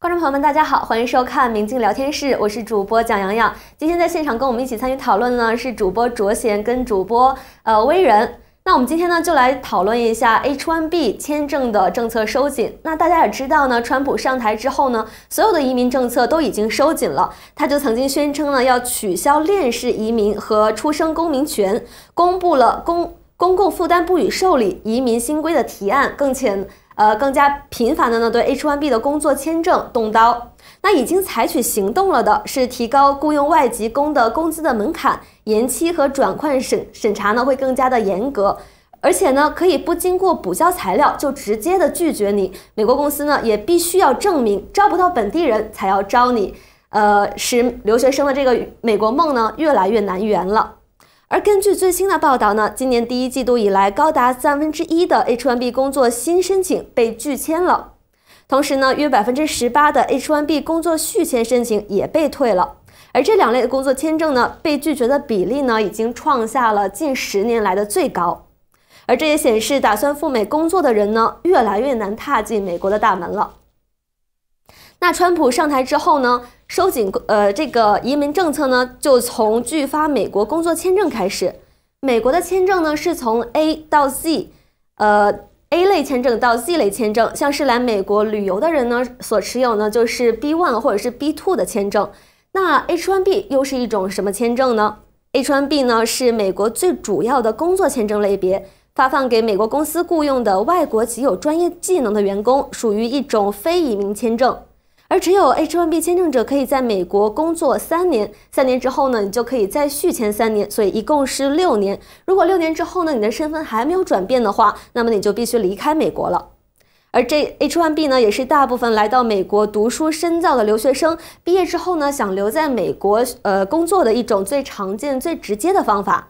观众朋友们，大家好，欢迎收看《明镜聊天室》，我是主播蒋洋洋。今天在现场跟我们一起参与讨论呢是主播卓贤跟主播呃微人。那我们今天呢就来讨论一下 H1B 签证的政策收紧。那大家也知道呢，川普上台之后呢，所有的移民政策都已经收紧了。他就曾经宣称呢要取消链式移民和出生公民权，公布了公公共负担不予受理移民新规的提案，更且。呃，更加频繁的呢，对 H1B 的工作签证动刀。那已经采取行动了的是提高雇佣外籍工的工资的门槛，延期和转换审审查呢会更加的严格，而且呢可以不经过补交材料就直接的拒绝你。美国公司呢也必须要证明招不到本地人才要招你，呃，使留学生的这个美国梦呢越来越难圆了。而根据最新的报道呢，今年第一季度以来，高达三分之一的 H1B 工作新申请被拒签了，同时呢，约百分之十八的 H1B 工作续签申请也被退了。而这两类的工作签证呢，被拒绝的比例呢，已经创下了近十年来的最高。而这也显示，打算赴美工作的人呢，越来越难踏进美国的大门了。那川普上台之后呢？收紧呃这个移民政策呢，就从拒发美国工作签证开始。美国的签证呢，是从 A 到 Z，呃 A 类签证到 Z 类签证。像是来美国旅游的人呢，所持有呢就是 B one 或者是 B two 的签证。那 H one B 又是一种什么签证呢？H one B 呢是美国最主要的工作签证类别，发放给美国公司雇佣的外国极有专业技能的员工，属于一种非移民签证。而只有 H-1B 签证者可以在美国工作三年，三年之后呢，你就可以再续签三年，所以一共是六年。如果六年之后呢，你的身份还没有转变的话，那么你就必须离开美国了。而这 H-1B 呢，也是大部分来到美国读书深造的留学生毕业之后呢，想留在美国呃工作的一种最常见、最直接的方法。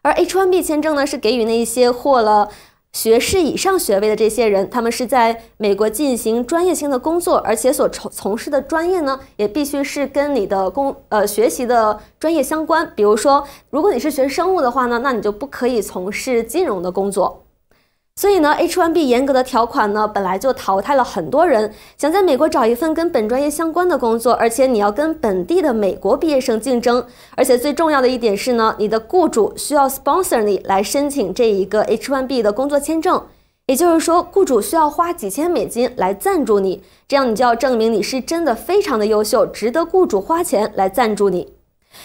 而 H-1B 签证呢，是给予那些获了。学士以上学位的这些人，他们是在美国进行专业性的工作，而且所从从事的专业呢，也必须是跟你的工呃学习的专业相关。比如说，如果你是学生物的话呢，那你就不可以从事金融的工作。所以呢，H1B 严格的条款呢，本来就淘汰了很多人。想在美国找一份跟本专业相关的工作，而且你要跟本地的美国毕业生竞争，而且最重要的一点是呢，你的雇主需要 sponsor 你来申请这一个 H1B 的工作签证，也就是说，雇主需要花几千美金来赞助你，这样你就要证明你是真的非常的优秀，值得雇主花钱来赞助你。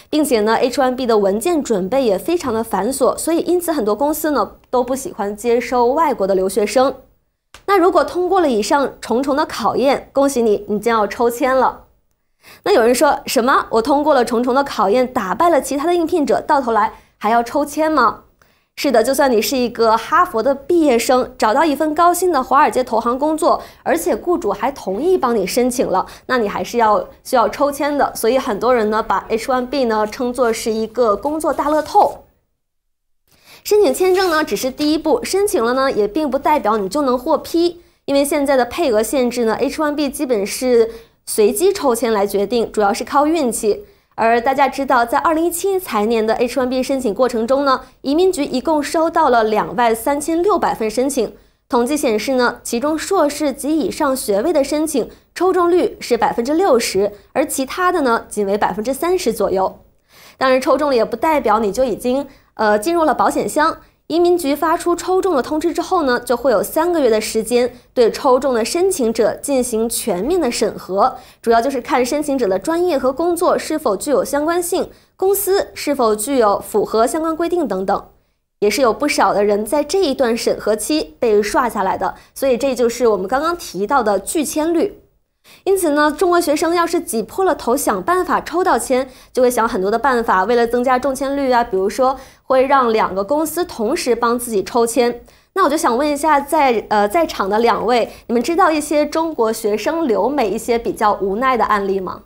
并且呢，H1B 的文件准备也非常的繁琐，所以因此很多公司呢都不喜欢接收外国的留学生。那如果通过了以上重重的考验，恭喜你，你将要抽签了。那有人说什么？我通过了重重的考验，打败了其他的应聘者，到头来还要抽签吗？是的，就算你是一个哈佛的毕业生，找到一份高薪的华尔街投行工作，而且雇主还同意帮你申请了，那你还是要需要抽签的。所以很多人呢，把 H1B 呢称作是一个工作大乐透。申请签证呢只是第一步，申请了呢也并不代表你就能获批，因为现在的配额限制呢，H1B 基本是随机抽签来决定，主要是靠运气。而大家知道，在二零一七财年的 H1B 申请过程中呢，移民局一共收到了两万三千六百份申请。统计显示呢，其中硕士及以上学位的申请抽中率是百分之六十，而其他的呢，仅为百分之三十左右。当然，抽中了也不代表你就已经呃进入了保险箱。移民局发出抽中的通知之后呢，就会有三个月的时间对抽中的申请者进行全面的审核，主要就是看申请者的专业和工作是否具有相关性，公司是否具有符合相关规定等等，也是有不少的人在这一段审核期被刷下来的，所以这就是我们刚刚提到的拒签率。因此呢，中国学生要是挤破了头想办法抽到签，就会想很多的办法，为了增加中签率啊，比如说会让两个公司同时帮自己抽签。那我就想问一下，在呃在场的两位，你们知道一些中国学生留美一些比较无奈的案例吗？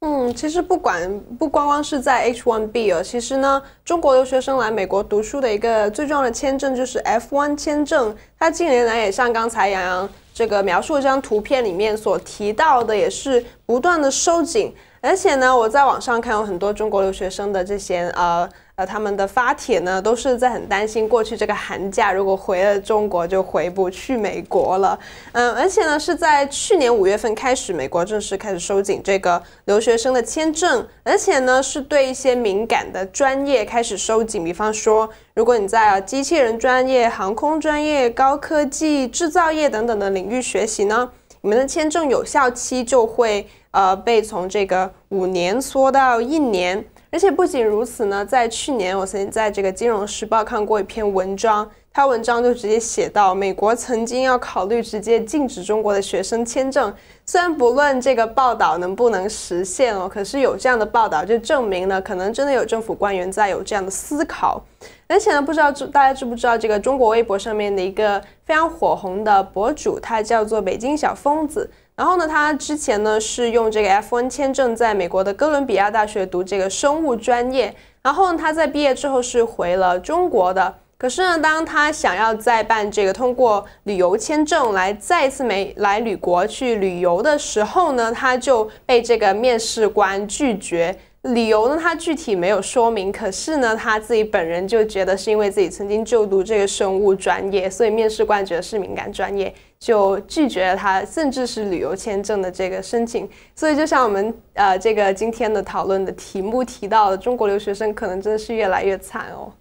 嗯，其实不管不光光是在 H1B 啊，其实呢，中国留学生来美国读书的一个最重要的签证就是 F1 签证，它近年来也像刚才杨洋。这个描述这张图片里面所提到的，也是不断的收紧，而且呢，我在网上看有很多中国留学生的这些呃。呃，他们的发帖呢，都是在很担心过去这个寒假，如果回了中国就回不去美国了。嗯，而且呢，是在去年五月份开始，美国正式开始收紧这个留学生的签证，而且呢，是对一些敏感的专业开始收紧。比方说，如果你在机器人专业、航空专业、高科技制造业等等的领域学习呢，你们的签证有效期就会呃被从这个五年缩到一年。而且不仅如此呢，在去年我曾经在这个《金融时报》看过一篇文章，他文章就直接写到，美国曾经要考虑直接禁止中国的学生签证。虽然不论这个报道能不能实现哦，可是有这样的报道就证明了，可能真的有政府官员在有这样的思考。而且呢，不知道大家知不知道这个中国微博上面的一个非常火红的博主，他叫做北京小疯子。然后呢，他之前呢是用这个 F1 签证在美国的哥伦比亚大学读这个生物专业。然后他在毕业之后是回了中国的。可是呢，当他想要再办这个通过旅游签证来再次美来旅国去旅游的时候呢，他就被这个面试官拒绝。理由呢？他具体没有说明，可是呢，他自己本人就觉得是因为自己曾经就读这个生物专业，所以面试官觉得是敏感专业，就拒绝了他，甚至是旅游签证的这个申请。所以，就像我们呃这个今天的讨论的题目提到的，中国留学生可能真的是越来越惨哦。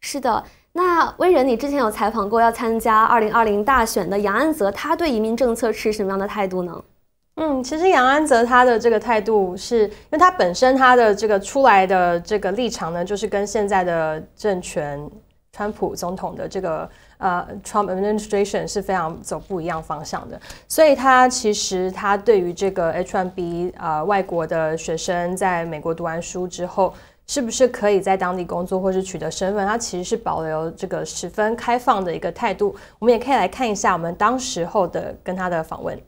是的，那威仁，你之前有采访过要参加二零二零大选的杨安泽，他对移民政策持什么样的态度呢？嗯，其实杨安泽他的这个态度，是因为他本身他的这个出来的这个立场呢，就是跟现在的政权，川普总统的这个呃 Trump administration 是非常走不一样方向的。所以他其实他对于这个 H-1B 啊外国的学生在美国读完书之后，是不是可以在当地工作或是取得身份，他其实是保留这个十分开放的一个态度。我们也可以来看一下我们当时候的跟他的访问。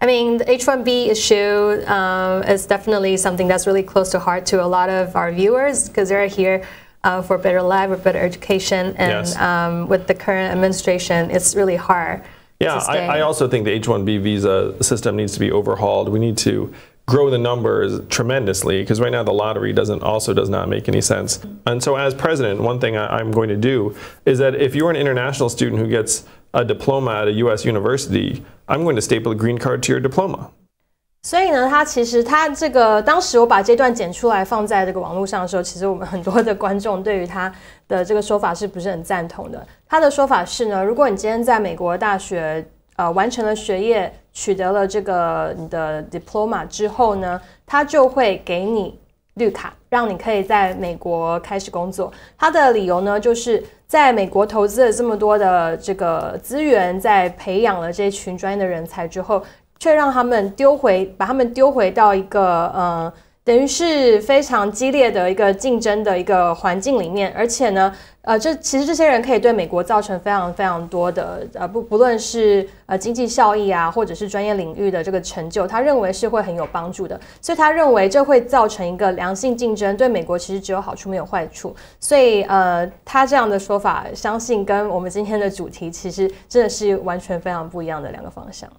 I mean, the H-1B issue um, is definitely something that's really close to heart to a lot of our viewers because they're here uh, for better life, for better education, and yes. um, with the current administration, it's really hard. Yeah, I, I, also think the H-1B visa system needs to be overhauled. We need to grow the numbers tremendously because right now the lottery doesn't also does not make any sense. And so as president, one thing I, I'm going to do is that if you're an international student who gets a diploma at a U.S. university. I'm going to staple a green card to your diploma. 所以呢，他其实他这个当时我把这段剪出来放在这个网络上的时候，其实我们很多的观众对于他的这个说法是不是很赞同的？他的说法是呢，如果你今天在美国大学呃完成了学业，取得了这个你的 diploma 之后呢，他就会给你绿卡。让你可以在美国开始工作。他的理由呢，就是在美国投资了这么多的这个资源，在培养了这群专业的人才之后，却让他们丢回，把他们丢回到一个，嗯。等于是非常激烈的一个竞争的一个环境里面，而且呢，呃，这其实这些人可以对美国造成非常非常多的，呃，不不论是呃经济效益啊，或者是专业领域的这个成就，他认为是会很有帮助的，所以他认为这会造成一个良性竞争，对美国其实只有好处没有坏处，所以呃，他这样的说法，相信跟我们今天的主题其实真的是完全非常不一样的两个方向。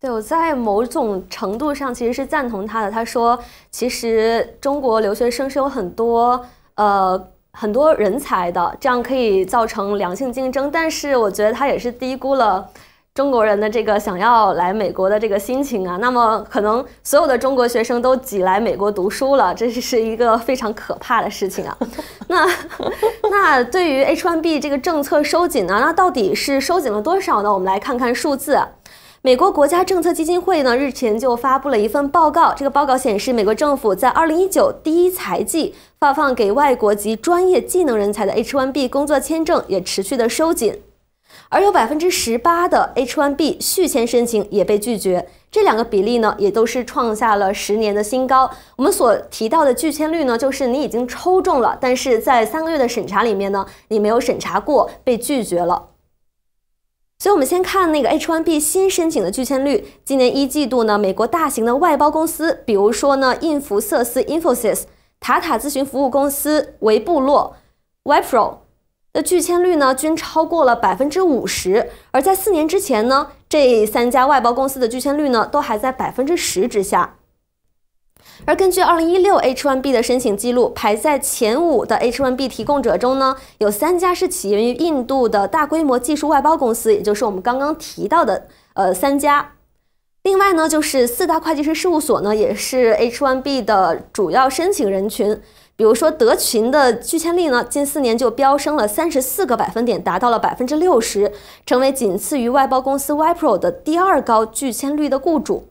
对，我在某种程度上其实是赞同他的。他说，其实中国留学生是有很多，呃，很多人才的，这样可以造成良性竞争。但是我觉得他也是低估了中国人的这个想要来美国的这个心情啊。那么可能所有的中国学生都挤来美国读书了，这是一个非常可怕的事情啊。那 那对于 H1B 这个政策收紧呢？那到底是收紧了多少呢？我们来看看数字。美国国家政策基金会呢日前就发布了一份报告，这个报告显示，美国政府在二零一九第一财季发放给外国籍专业技能人才的 H1B 工作签证也持续的收紧，而有百分之十八的 H1B 续签申请也被拒绝，这两个比例呢也都是创下了十年的新高。我们所提到的拒签率呢，就是你已经抽中了，但是在三个月的审查里面呢，你没有审查过被拒绝了。所以，我们先看那个 H1B 新申请的拒签率。今年一季度呢，美国大型的外包公司，比如说呢印孚瑟斯 Infosys、塔塔咨询服务公司、维部落、Vipro 的拒签率呢，均超过了百分之五十。而在四年之前呢，这三家外包公司的拒签率呢，都还在百分之十之下。而根据二零一六 H1B 的申请记录，排在前五的 H1B 提供者中呢，有三家是起源于印度的大规模技术外包公司，也就是我们刚刚提到的呃三家。另外呢，就是四大会计师事务所呢，也是 H1B 的主要申请人群。比如说德勤的拒签率呢，近四年就飙升了三十四个百分点，达到了百分之六十，成为仅次于外包公司 Wipro 的第二高拒签率的雇主。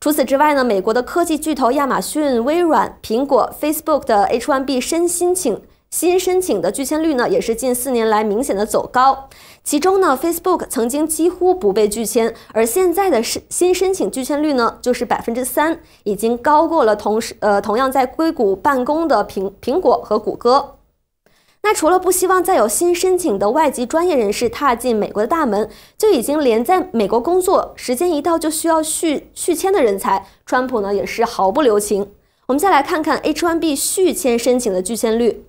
除此之外呢，美国的科技巨头亚马逊、微软、苹果、Facebook 的 H1B 申申请新申请的拒签率呢，也是近四年来明显的走高。其中呢，Facebook 曾经几乎不被拒签，而现在的申新申请拒签率呢，就是百分之三，已经高过了同时呃同样在硅谷办公的苹苹果和谷歌。那除了不希望再有新申请的外籍专业人士踏进美国的大门，就已经连在美国工作时间一到就需要续续签的人才，川普呢也是毫不留情。我们再来看看 H1B 续签申请的拒签率，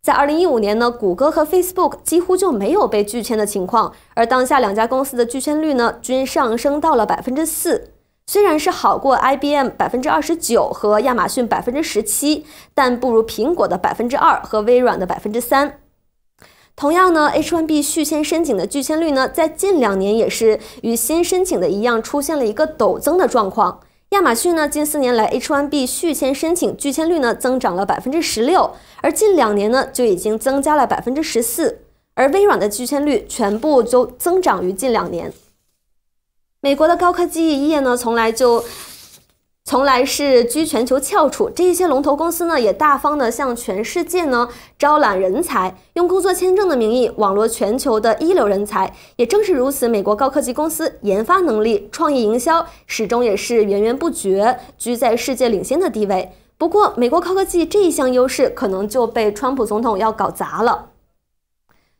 在2015年呢，谷歌和 Facebook 几乎就没有被拒签的情况，而当下两家公司的拒签率呢，均上升到了百分之四。虽然是好过 IBM 百分之二十九和亚马逊百分之十七，但不如苹果的百分之二和微软的百分之三。同样呢，H1B 续签申请的拒签率呢，在近两年也是与新申请的一样，出现了一个陡增的状况。亚马逊呢，近四年来 H1B 续签申请拒签率呢增长了百分之十六，而近两年呢就已经增加了百分之十四，而微软的拒签率全部都增长于近两年。美国的高科技业呢，从来就从来是居全球翘楚。这一些龙头公司呢，也大方的向全世界呢招揽人才，用工作签证的名义网络全球的一流人才。也正是如此，美国高科技公司研发能力、创意营销始终也是源源不绝，居在世界领先的地位。不过，美国高科技这一项优势可能就被川普总统要搞砸了。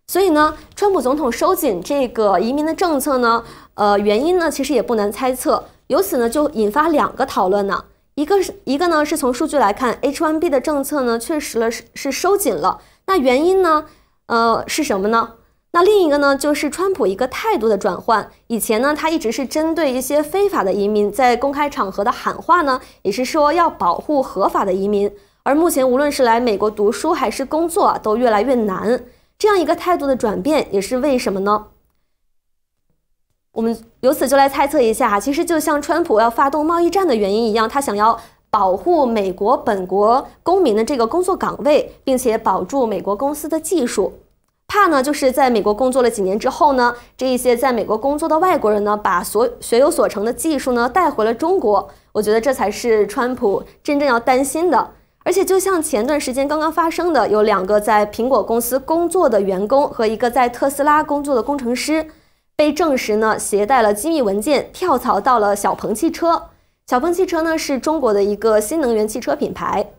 所以呢，川普总统收紧这个移民的政策呢，呃，原因呢其实也不难猜测。由此呢就引发两个讨论呢，一个是，一个呢是从数据来看，H-1B 的政策呢确实了是是收紧了。那原因呢，呃是什么呢？那另一个呢就是川普一个态度的转换。以前呢他一直是针对一些非法的移民，在公开场合的喊话呢也是说要保护合法的移民。而目前无论是来美国读书还是工作都越来越难。这样一个态度的转变，也是为什么呢？我们由此就来猜测一下，其实就像川普要发动贸易战的原因一样，他想要保护美国本国公民的这个工作岗位，并且保住美国公司的技术，怕呢就是在美国工作了几年之后呢，这一些在美国工作的外国人呢，把所学有所成的技术呢带回了中国。我觉得这才是川普真正要担心的。而且，就像前段时间刚刚发生的，有两个在苹果公司工作的员工和一个在特斯拉工作的工程师，被证实呢携带了机密文件跳槽到了小鹏汽车。小鹏汽车呢是中国的一个新能源汽车品牌。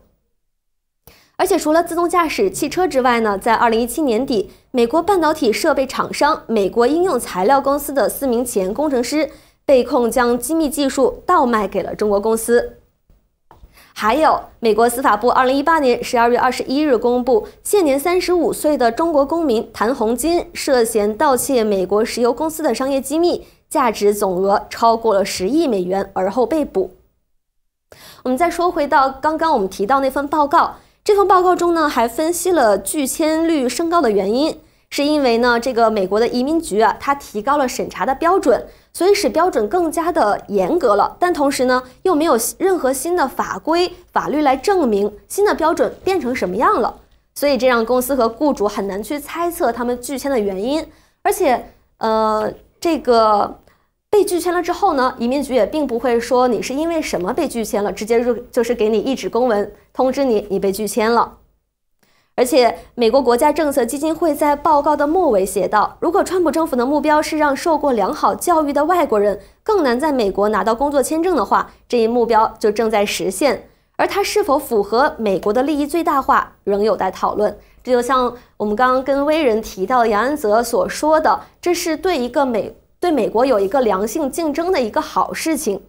而且，除了自动驾驶汽车之外呢，在二零一七年底，美国半导体设备厂商美国应用材料公司的四名前工程师被控将机密技术倒卖给了中国公司。还有，美国司法部二零一八年十二月二十一日公布，现年三十五岁的中国公民谭洪金涉嫌盗窃美国石油公司的商业机密，价值总额超过了十亿美元，而后被捕。我们再说回到刚刚我们提到那份报告，这份报告中呢，还分析了拒签率升高的原因，是因为呢，这个美国的移民局啊，它提高了审查的标准。所以使标准更加的严格了，但同时呢，又没有任何新的法规、法律来证明新的标准变成什么样了。所以这让公司和雇主很难去猜测他们拒签的原因。而且，呃，这个被拒签了之后呢，移民局也并不会说你是因为什么被拒签了，直接入就是给你一纸公文通知你你被拒签了。而且，美国国家政策基金会在报告的末尾写道：“如果川普政府的目标是让受过良好教育的外国人更难在美国拿到工作签证的话，这一目标就正在实现。而它是否符合美国的利益最大化，仍有待讨论。”这就像我们刚刚跟威人提到杨安泽所说的：“这是对一个美对美国有一个良性竞争的一个好事情。”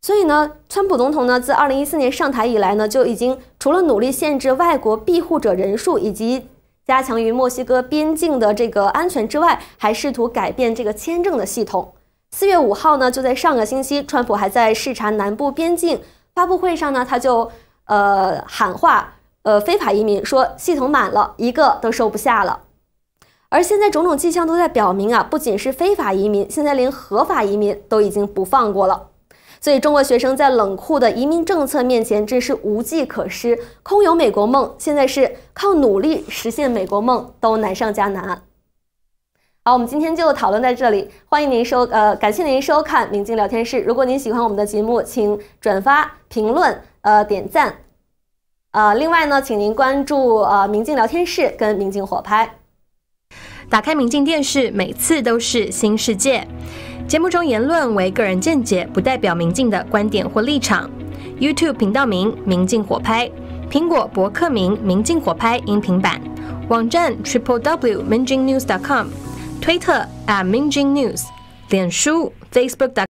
所以呢，川普总统呢，自二零一四年上台以来呢，就已经除了努力限制外国庇护者人数以及加强于墨西哥边境的这个安全之外，还试图改变这个签证的系统。四月五号呢，就在上个星期，川普还在视察南部边境发布会上呢，他就呃喊话，呃非法移民说系统满了，一个都收不下了。而现在种种迹象都在表明啊，不仅是非法移民，现在连合法移民都已经不放过了。所以，中国学生在冷酷的移民政策面前真是无计可施，空有美国梦，现在是靠努力实现美国梦都难上加难。好，我们今天就讨论在这里，欢迎您收呃，感谢您收看《明镜聊天室》。如果您喜欢我们的节目，请转发、评论、呃点赞，呃，另外呢，请您关注呃《明镜聊天室》，跟明镜火拍，打开明镜电视，每次都是新世界。节目中言论为个人见解，不代表明镜的观点或立场。YouTube 频道名：明镜火拍；苹果博客名：明镜火拍音频版；网站：triplew.mingjingnews.com；推特：@mingjingnews；脸书 f a c e b o o k o